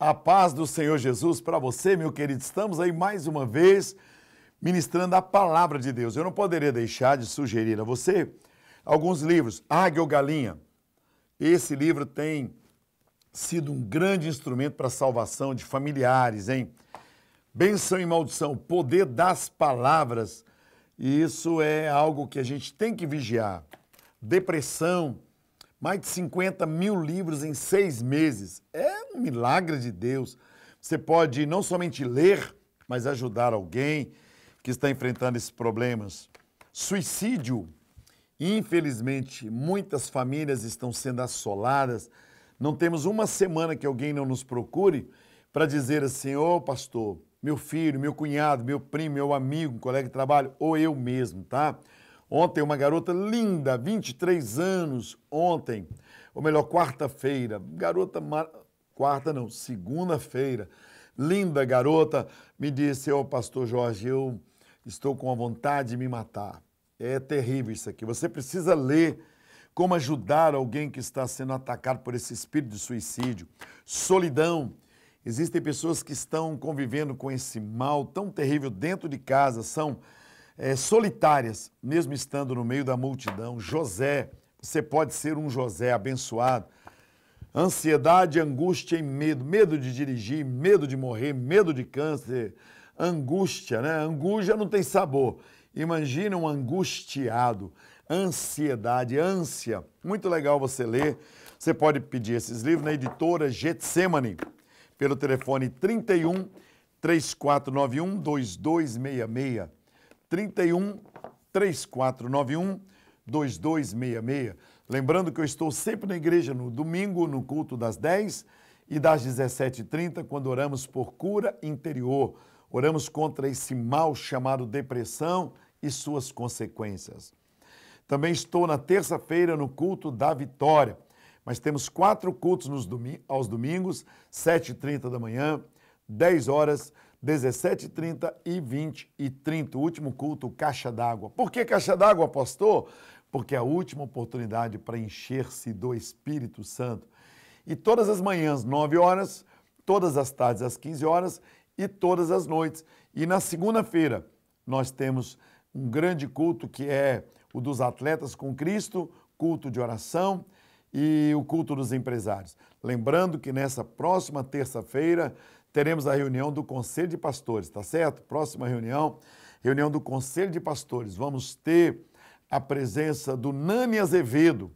A paz do Senhor Jesus para você, meu querido. Estamos aí mais uma vez ministrando a palavra de Deus. Eu não poderia deixar de sugerir a você alguns livros. Águia ou Galinha. Esse livro tem sido um grande instrumento para a salvação de familiares, hein? Benção e maldição, poder das palavras. E isso é algo que a gente tem que vigiar. Depressão, mais de 50 mil livros em seis meses. É um milagre de Deus. Você pode não somente ler, mas ajudar alguém que está enfrentando esses problemas. Suicídio. Infelizmente, muitas famílias estão sendo assoladas não temos uma semana que alguém não nos procure para dizer assim: ô oh, pastor, meu filho, meu cunhado, meu primo, meu amigo, colega de trabalho, ou eu mesmo, tá? Ontem, uma garota linda, 23 anos, ontem, ou melhor, quarta-feira, garota, mar... quarta não, segunda-feira, linda garota, me disse: Ô oh, pastor Jorge, eu estou com a vontade de me matar. É terrível isso aqui. Você precisa ler como ajudar alguém que está sendo atacado por esse espírito de suicídio, solidão. Existem pessoas que estão convivendo com esse mal tão terrível dentro de casa, são é, solitárias, mesmo estando no meio da multidão. José, você pode ser um José abençoado. Ansiedade, angústia e medo. Medo de dirigir, medo de morrer, medo de câncer, angústia, né? Angústia não tem sabor. Imagina um angustiado, ansiedade, ânsia. Muito legal você ler. Você pode pedir esses livros na editora Getsemane, pelo telefone 31 3491 2266. 31 3491 2266. Lembrando que eu estou sempre na igreja no domingo, no culto das 10 e das 17h30, quando oramos por cura interior. Oramos contra esse mal chamado depressão e suas consequências. Também estou na terça-feira no culto da Vitória, mas temos quatro cultos nos domi aos domingos, 7h30 da manhã, 10 horas, 17h30 e 20 e 30 O último culto, Caixa d'Água. Por que Caixa d'Água, pastor? Porque é a última oportunidade para encher-se do Espírito Santo. E todas as manhãs, 9 horas, todas as tardes, às 15 horas e todas as noites. E na segunda-feira, nós temos um grande culto que é o dos atletas com Cristo, culto de oração e o culto dos empresários. Lembrando que nessa próxima terça-feira teremos a reunião do Conselho de Pastores, tá certo? Próxima reunião, reunião do Conselho de Pastores. Vamos ter a presença do Nani Azevedo,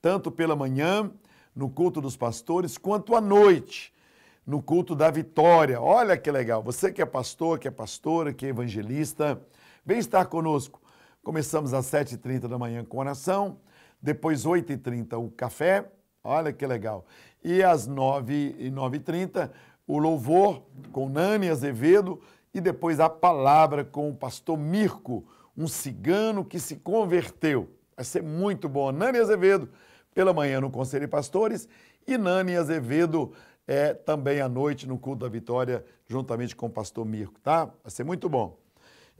tanto pela manhã no culto dos pastores, quanto à noite no culto da vitória. Olha que legal! Você que é pastor, que é pastora, que é evangelista, Vem estar conosco. Começamos às 7h30 da manhã com oração, depois 8h30 o café, olha que legal. E às 9h30 o louvor com Nani Azevedo e depois a palavra com o pastor Mirko, um cigano que se converteu. Vai ser muito bom. Nani Azevedo pela manhã no Conselho de Pastores e Nani Azevedo é, também à noite no culto da Vitória, juntamente com o pastor Mirko, tá? Vai ser muito bom.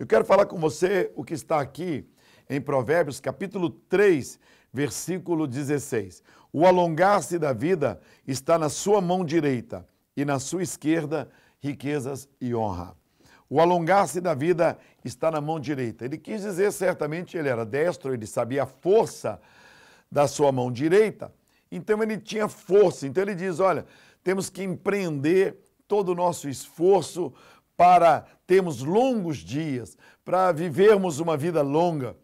Eu quero falar com você o que está aqui em Provérbios, capítulo 3, versículo 16. O alongar-se da vida está na sua mão direita e na sua esquerda riquezas e honra. O alongar-se da vida está na mão direita. Ele quis dizer certamente, ele era destro, ele sabia a força da sua mão direita, então ele tinha força. Então ele diz: olha, temos que empreender todo o nosso esforço para termos longos dias, para vivermos uma vida longa.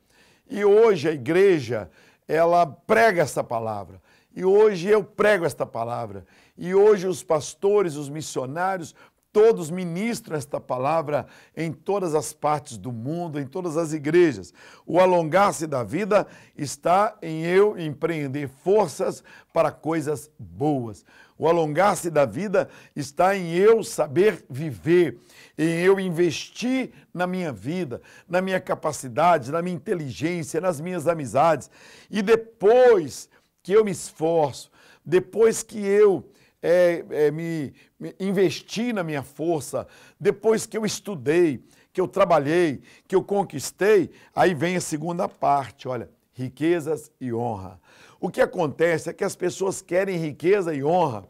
E hoje a igreja, ela prega essa palavra. E hoje eu prego esta palavra. E hoje os pastores, os missionários, todos ministram esta palavra em todas as partes do mundo, em todas as igrejas. O alongar-se da vida está em eu empreender forças para coisas boas. O alongar-se da vida está em eu saber viver, em eu investir na minha vida, na minha capacidade, na minha inteligência, nas minhas amizades. E depois que eu me esforço, depois que eu é, é, me, me investi na minha força, depois que eu estudei, que eu trabalhei, que eu conquistei, aí vem a segunda parte, olha, riquezas e honra. O que acontece é que as pessoas querem riqueza e honra.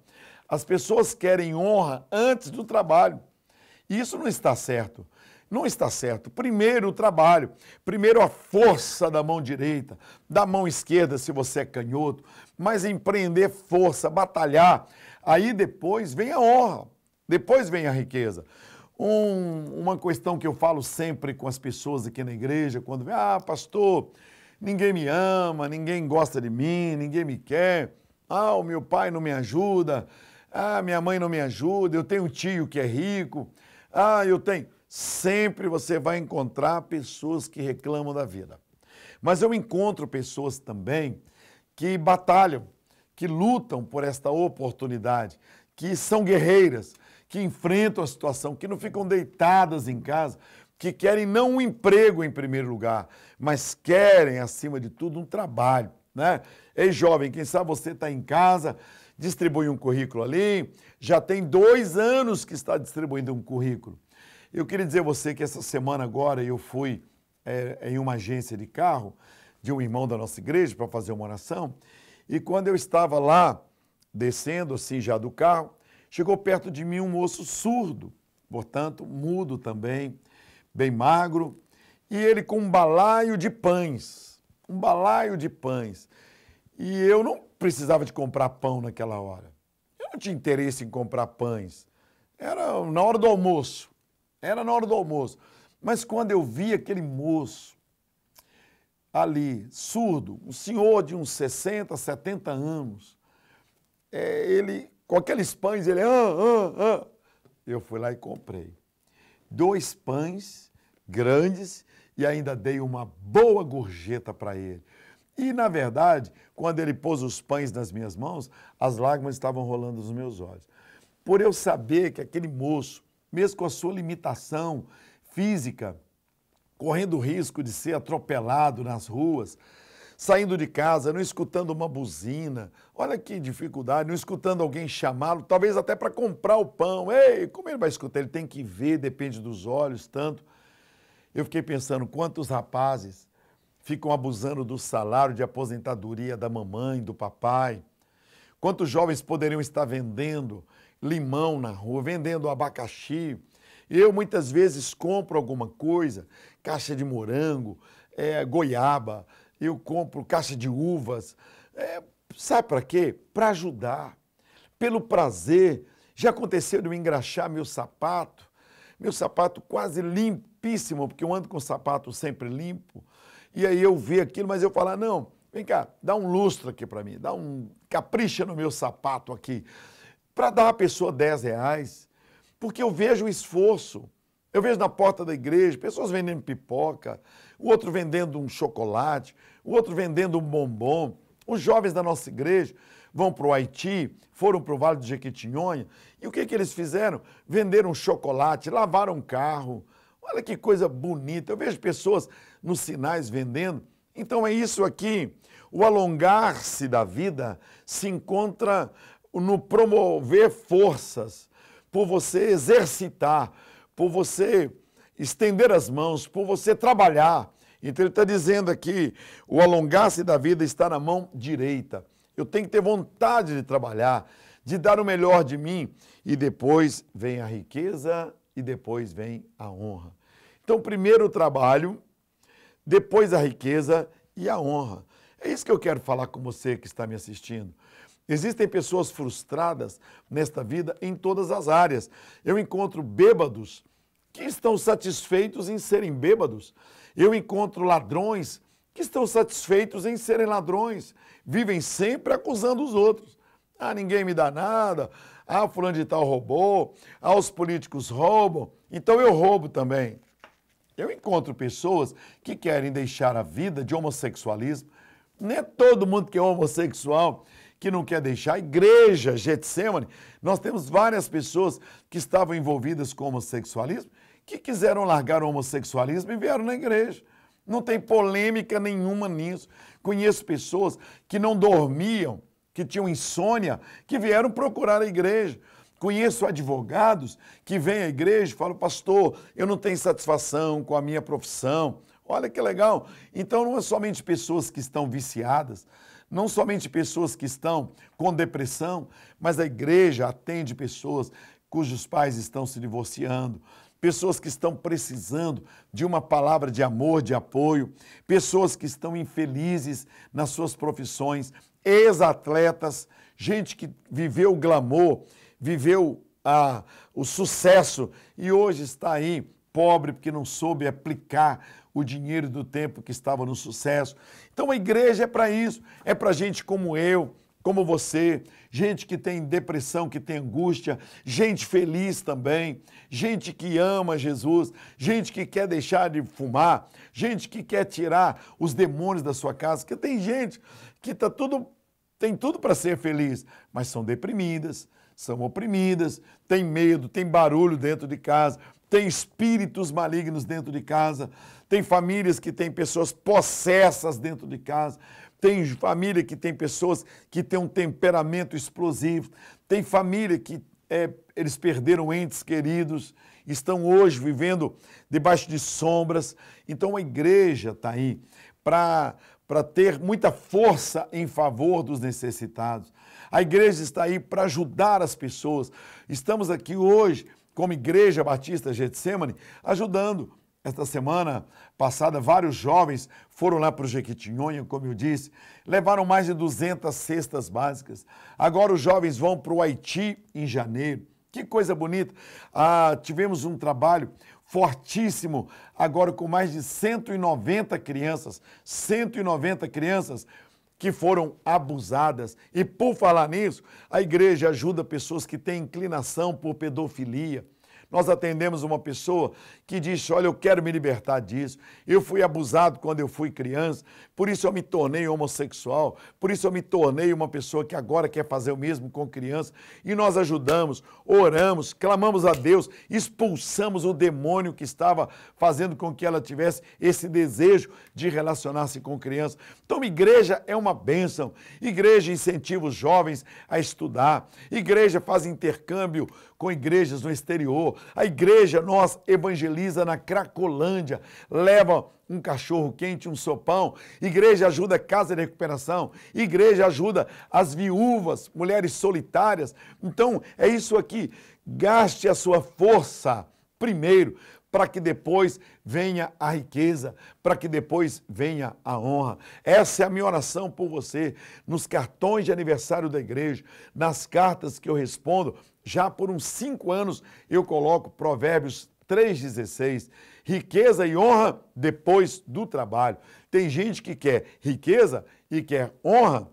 As pessoas querem honra antes do trabalho. E isso não está certo. Não está certo. Primeiro o trabalho, primeiro a força da mão direita, da mão esquerda, se você é canhoto, mas empreender força, batalhar. Aí depois vem a honra, depois vem a riqueza. Um, uma questão que eu falo sempre com as pessoas aqui na igreja, quando vem, ah, pastor, ninguém me ama, ninguém gosta de mim, ninguém me quer. Ah, o meu pai não me ajuda. Ah, minha mãe não me ajuda. Eu tenho um tio que é rico. Ah, eu tenho. Sempre você vai encontrar pessoas que reclamam da vida. Mas eu encontro pessoas também que batalham, que lutam por esta oportunidade, que são guerreiras, que enfrentam a situação, que não ficam deitadas em casa, que querem não um emprego em primeiro lugar, mas querem, acima de tudo, um trabalho. Né? Ei, jovem, quem sabe você está em casa, distribui um currículo ali, já tem dois anos que está distribuindo um currículo. Eu queria dizer a você que essa semana agora eu fui é, em uma agência de carro de um irmão da nossa igreja para fazer uma oração, e quando eu estava lá, descendo assim já do carro, chegou perto de mim um moço surdo, portanto, mudo também, bem magro, e ele com um balaio de pães, um balaio de pães. E eu não precisava de comprar pão naquela hora. Eu não tinha interesse em comprar pães. Era na hora do almoço. Era na hora do almoço. Mas quando eu vi aquele moço ali, surdo, um senhor de uns 60, 70 anos, é, ele, com aqueles pães, ele, ah, ah, ah, eu fui lá e comprei dois pães grandes e ainda dei uma boa gorjeta para ele. E, na verdade, quando ele pôs os pães nas minhas mãos, as lágrimas estavam rolando nos meus olhos. Por eu saber que aquele moço, mesmo com a sua limitação física, correndo o risco de ser atropelado nas ruas, saindo de casa, não escutando uma buzina. Olha que dificuldade, não escutando alguém chamá-lo, talvez até para comprar o pão. Ei, como ele vai escutar? Ele tem que ver, depende dos olhos, tanto. Eu fiquei pensando quantos rapazes ficam abusando do salário de aposentadoria da mamãe, do papai. Quantos jovens poderiam estar vendendo limão na rua, vendendo abacaxi. Eu muitas vezes compro alguma coisa, caixa de morango, é, goiaba, eu compro caixa de uvas. É, sabe para quê? Para ajudar, pelo prazer. Já aconteceu de eu engraxar meu sapato, meu sapato quase limpíssimo, porque eu ando com o sapato sempre limpo. E aí eu vejo aquilo, mas eu falar, ah, não, vem cá, dá um lustro aqui para mim, dá um capricha no meu sapato aqui. Para dar a pessoa 10 reais, porque eu vejo o esforço. Eu vejo na porta da igreja pessoas vendendo pipoca, o outro vendendo um chocolate, o outro vendendo um bombom. Os jovens da nossa igreja vão para o Haiti, foram para o Vale do Jequitinhonha, e o que, que eles fizeram? Venderam chocolate, lavaram um carro. Olha que coisa bonita. Eu vejo pessoas nos sinais vendendo. Então é isso aqui. O alongar-se da vida se encontra no promover forças, por você exercitar, por você estender as mãos, por você trabalhar. Então ele está dizendo aqui: o alongar-se da vida está na mão direita. Eu tenho que ter vontade de trabalhar, de dar o melhor de mim. E depois vem a riqueza e depois vem a honra. Então, primeiro o trabalho, depois a riqueza e a honra. É isso que eu quero falar com você que está me assistindo. Existem pessoas frustradas nesta vida em todas as áreas. Eu encontro bêbados que estão satisfeitos em serem bêbados. Eu encontro ladrões que estão satisfeitos em serem ladrões, vivem sempre acusando os outros. Ah, ninguém me dá nada. Ah, fulano de tal roubou. Ah, os políticos roubam. Então eu roubo também. Eu encontro pessoas que querem deixar a vida de homossexualismo. Não é todo mundo que é homossexual que não quer deixar a igreja Getsemane. Nós temos várias pessoas que estavam envolvidas com homossexualismo que quiseram largar o homossexualismo e vieram na igreja. Não tem polêmica nenhuma nisso. Conheço pessoas que não dormiam, que tinham insônia, que vieram procurar a igreja. Conheço advogados que vêm à igreja e falam, pastor, eu não tenho satisfação com a minha profissão. Olha que legal. Então não é somente pessoas que estão viciadas, não somente pessoas que estão com depressão, mas a igreja atende pessoas cujos pais estão se divorciando, pessoas que estão precisando de uma palavra de amor, de apoio, pessoas que estão infelizes nas suas profissões, ex-atletas, gente que viveu o glamour, viveu ah, o sucesso e hoje está aí pobre porque não soube aplicar o dinheiro do tempo que estava no sucesso. Então a igreja é para isso, é para gente como eu, como você, gente que tem depressão, que tem angústia, gente feliz também, gente que ama Jesus, gente que quer deixar de fumar, gente que quer tirar os demônios da sua casa, porque tem gente que tá tudo tem tudo para ser feliz, mas são deprimidas, são oprimidas, têm medo, tem barulho dentro de casa, tem espíritos malignos dentro de casa, tem famílias que têm pessoas possessas dentro de casa, tem família que tem pessoas que têm um temperamento explosivo, tem família que é, eles perderam entes queridos, estão hoje vivendo debaixo de sombras. Então a igreja está aí para ter muita força em favor dos necessitados. A igreja está aí para ajudar as pessoas. Estamos aqui hoje como Igreja Batista Getsemane, ajudando. Esta semana passada, vários jovens foram lá para o Jequitinhonha, como eu disse, levaram mais de 200 cestas básicas. Agora os jovens vão para o Haiti em janeiro. Que coisa bonita! Ah, tivemos um trabalho fortíssimo, agora com mais de 190 crianças. 190 crianças que foram abusadas. E por falar nisso, a igreja ajuda pessoas que têm inclinação por pedofilia, nós atendemos uma pessoa que disse: Olha, eu quero me libertar disso. Eu fui abusado quando eu fui criança, por isso eu me tornei homossexual, por isso eu me tornei uma pessoa que agora quer fazer o mesmo com criança. E nós ajudamos, oramos, clamamos a Deus, expulsamos o demônio que estava fazendo com que ela tivesse esse desejo de relacionar-se com criança. Então, igreja é uma bênção. Igreja incentiva os jovens a estudar. Igreja faz intercâmbio com igrejas no exterior. A igreja, nós, evangeliza na Cracolândia, leva um cachorro quente, um sopão. Igreja ajuda a casa de recuperação. Igreja ajuda as viúvas, mulheres solitárias. Então, é isso aqui. Gaste a sua força primeiro para que depois venha a riqueza, para que depois venha a honra. Essa é a minha oração por você. Nos cartões de aniversário da igreja, nas cartas que eu respondo, já por uns cinco anos eu coloco Provérbios 3,16. Riqueza e honra depois do trabalho. Tem gente que quer riqueza e quer honra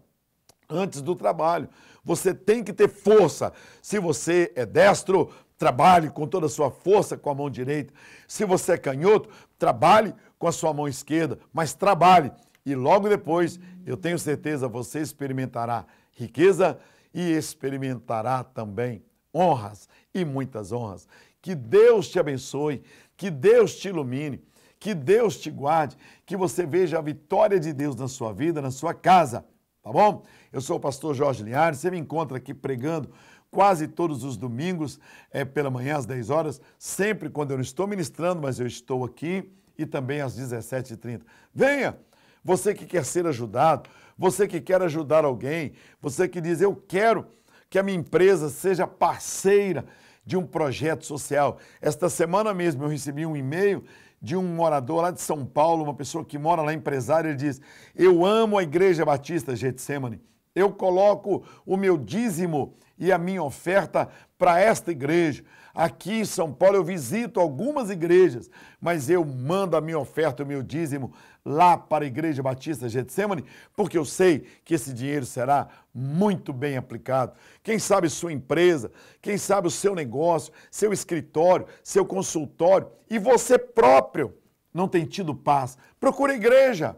antes do trabalho. Você tem que ter força. Se você é destro, trabalhe com toda a sua força com a mão direita. Se você é canhoto, trabalhe com a sua mão esquerda, mas trabalhe. E logo depois, eu tenho certeza, você experimentará riqueza e experimentará também honras e muitas honras. Que Deus te abençoe, que Deus te ilumine, que Deus te guarde, que você veja a vitória de Deus na sua vida, na sua casa, tá bom? Eu sou o pastor Jorge Linhares, você me encontra aqui pregando quase todos os domingos, é, pela manhã às 10 horas, sempre quando eu não estou ministrando, mas eu estou aqui, e também às 17h30. Venha! Você que quer ser ajudado, você que quer ajudar alguém, você que diz, eu quero que a minha empresa seja parceira de um projeto social. Esta semana mesmo eu recebi um e-mail de um morador lá de São Paulo, uma pessoa que mora lá, empresário, ele diz: Eu amo a Igreja Batista Getsemane. Eu coloco o meu dízimo e a minha oferta para esta igreja. Aqui em São Paulo eu visito algumas igrejas, mas eu mando a minha oferta, o meu dízimo lá para a Igreja Batista Getsemane, porque eu sei que esse dinheiro será muito bem aplicado. Quem sabe sua empresa, quem sabe o seu negócio, seu escritório, seu consultório e você próprio não tem tido paz. Procure a igreja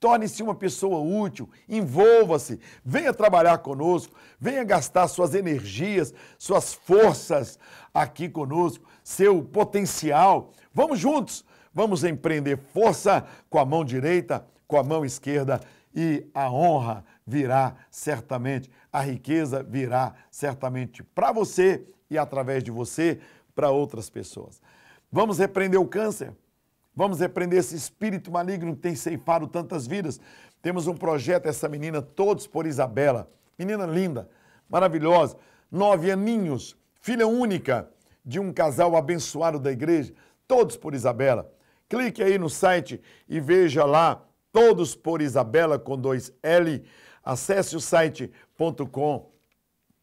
Torne-se uma pessoa útil, envolva-se, venha trabalhar conosco, venha gastar suas energias, suas forças aqui conosco, seu potencial. Vamos juntos, vamos empreender força com a mão direita, com a mão esquerda e a honra virá certamente, a riqueza virá certamente para você e através de você para outras pessoas. Vamos repreender o câncer? Vamos repreender esse espírito maligno que tem ceifado tantas vidas. Temos um projeto, essa menina, Todos por Isabela. Menina linda, maravilhosa, nove aninhos, filha única de um casal abençoado da igreja. Todos por Isabela. Clique aí no site e veja lá, Todos por Isabela com dois L. Acesse o site.com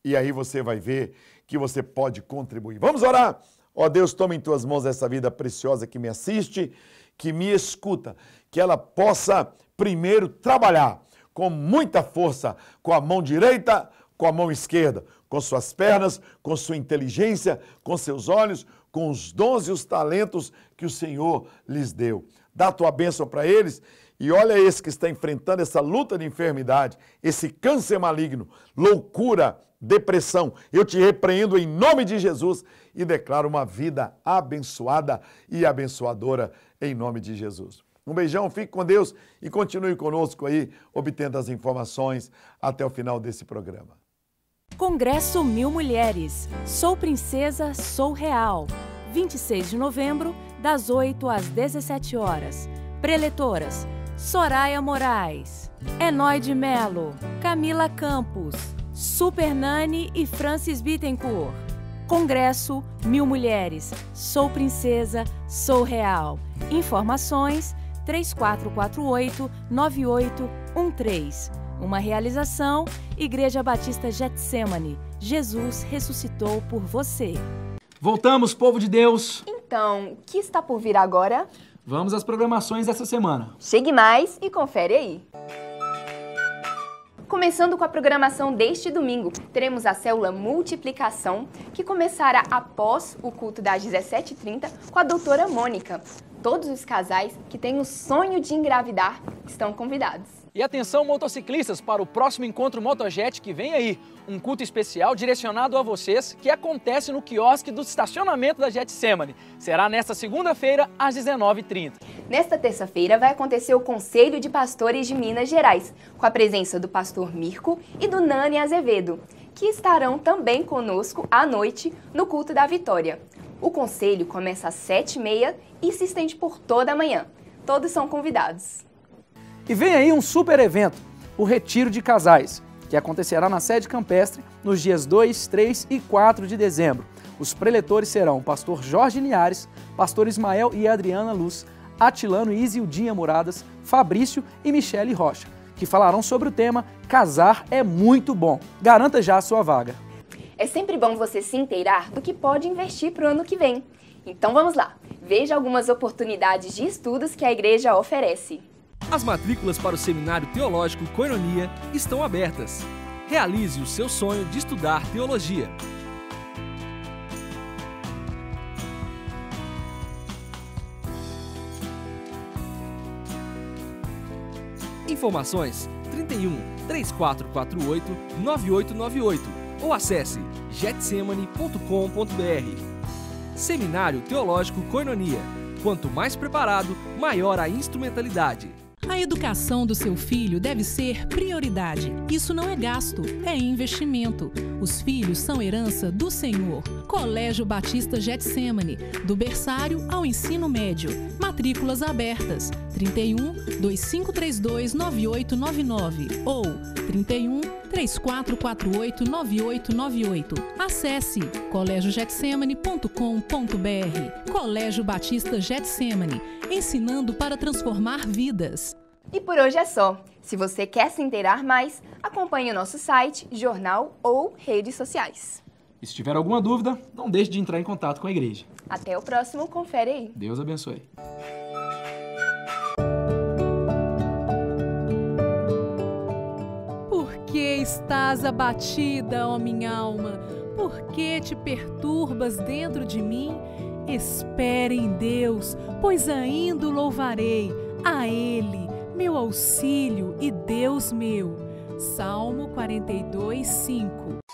e aí você vai ver que você pode contribuir. Vamos orar! Ó Deus, toma em tuas mãos essa vida preciosa que me assiste, que me escuta, que ela possa primeiro trabalhar com muita força, com a mão direita, com a mão esquerda, com suas pernas, com sua inteligência, com seus olhos, com os dons e os talentos que o Senhor lhes deu. Dá tua bênção para eles e olha esse que está enfrentando essa luta de enfermidade, esse câncer maligno, loucura, depressão. Eu te repreendo em nome de Jesus e declaro uma vida abençoada e abençoadora em nome de Jesus. Um beijão, fique com Deus e continue conosco aí, obtendo as informações até o final desse programa. Congresso Mil Mulheres. Sou Princesa, sou Real. 26 de novembro, das 8 às 17 horas. Preletoras: Soraya Moraes, Enoide Melo, Camila Campos. Super Nani e Francis Bittencourt. Congresso Mil Mulheres. Sou Princesa, Sou Real. Informações 3448-9813. Uma realização Igreja Batista Getsemane. Jesus ressuscitou por você. Voltamos, povo de Deus! Então, o que está por vir agora? Vamos às programações dessa semana. Chegue mais e confere aí. Começando com a programação deste domingo, teremos a célula Multiplicação, que começará após o culto das 17h30 com a doutora Mônica. Todos os casais que têm o sonho de engravidar estão convidados. E atenção motociclistas para o próximo encontro Motojet que vem aí, um culto especial direcionado a vocês que acontece no quiosque do estacionamento da Getsemane. Será nesta segunda-feira às 19h30. Nesta terça-feira vai acontecer o Conselho de Pastores de Minas Gerais, com a presença do pastor Mirko e do Nani Azevedo, que estarão também conosco à noite no culto da Vitória. O conselho começa às 7h30 e se estende por toda a manhã. Todos são convidados. E vem aí um super evento, o Retiro de Casais, que acontecerá na sede campestre nos dias 2, 3 e 4 de dezembro. Os preletores serão o pastor Jorge Niares, pastor Ismael e Adriana Luz, Atilano e Isildinha Muradas, Fabrício e Michele Rocha, que falarão sobre o tema Casar é muito bom. Garanta já a sua vaga. É sempre bom você se inteirar do que pode investir para o ano que vem. Então vamos lá, veja algumas oportunidades de estudos que a igreja oferece. As matrículas para o Seminário Teológico Coinonia estão abertas. Realize o seu sonho de estudar teologia. Informações 31 3448 9898 ou acesse getsemane.com.br. Seminário Teológico Coinonia. Quanto mais preparado, maior a instrumentalidade. A educação do seu filho deve ser prioridade. Isso não é gasto, é investimento. Os filhos são herança do Senhor. Colégio Batista Getsemane, do berçário ao ensino médio. Matrículas abertas: 31 2532 9899 ou 31 3448 9898. Acesse colégiogetsemane.com.br. Colégio Batista Getsemane ensinando para transformar vidas. E por hoje é só. Se você quer se inteirar mais, acompanhe o nosso site, jornal ou redes sociais. E se tiver alguma dúvida, não deixe de entrar em contato com a igreja. Até o próximo, confere aí. Deus abençoe. Por que estás abatida, ó minha alma? Por que te perturbas dentro de mim? Espere em Deus, pois ainda o louvarei, a Ele, meu auxílio e Deus meu. Salmo 42, 5